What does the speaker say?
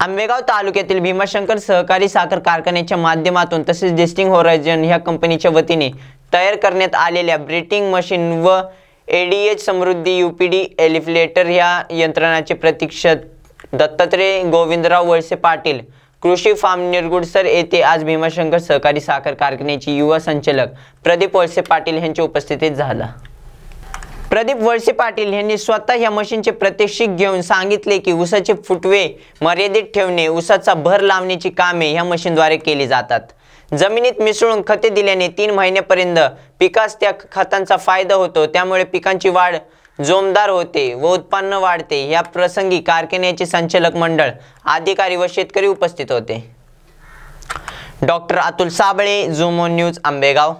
आंबेगाव तालुक्यातील भीमाशंकर सहकारी साखर कारखान्याच्या माध्यमातून तसेच डिस्टिंग होरायझन ह्या कंपनीच्या वतीने तयार करण्यात आलेल्या ब्रिटिंग मशीन व एडीएच समृद्धी डी एलिफलेटर ह्या यंत्रणाचे प्रतीक्षक दत्तात्रय गोविंदराव वळसे पाटील कृषी फार्म निरगुडसर येथे आज भीमाशंकर सहकारी साखर कारखान्याचे युवा संचालक प्रदीप वळसे पाटील यांच्या उपस्थितीत झाला प्रदीप वळसे पाटील यांनी स्वतः या मशीनचे प्रत्यक्षिक घेऊन सांगितले की उसाचे फुटवे मर्यादित ठेवणे उसाचा भर लावण्याची कामे या मशीनद्वारे केली जातात जमिनीत मिसळून खते दिल्याने तीन महिन्यापर्यंत पिकास त्या खतांचा फायदा होतो त्यामुळे पिकांची वाढ जोमदार होते व उत्पन्न वाढते या प्रसंगी कारखान्याचे संचालक मंडळ अधिकारी व शेतकरी उपस्थित होते डॉक्टर अतुल साबळे झुमो न्यूज आंबेगाव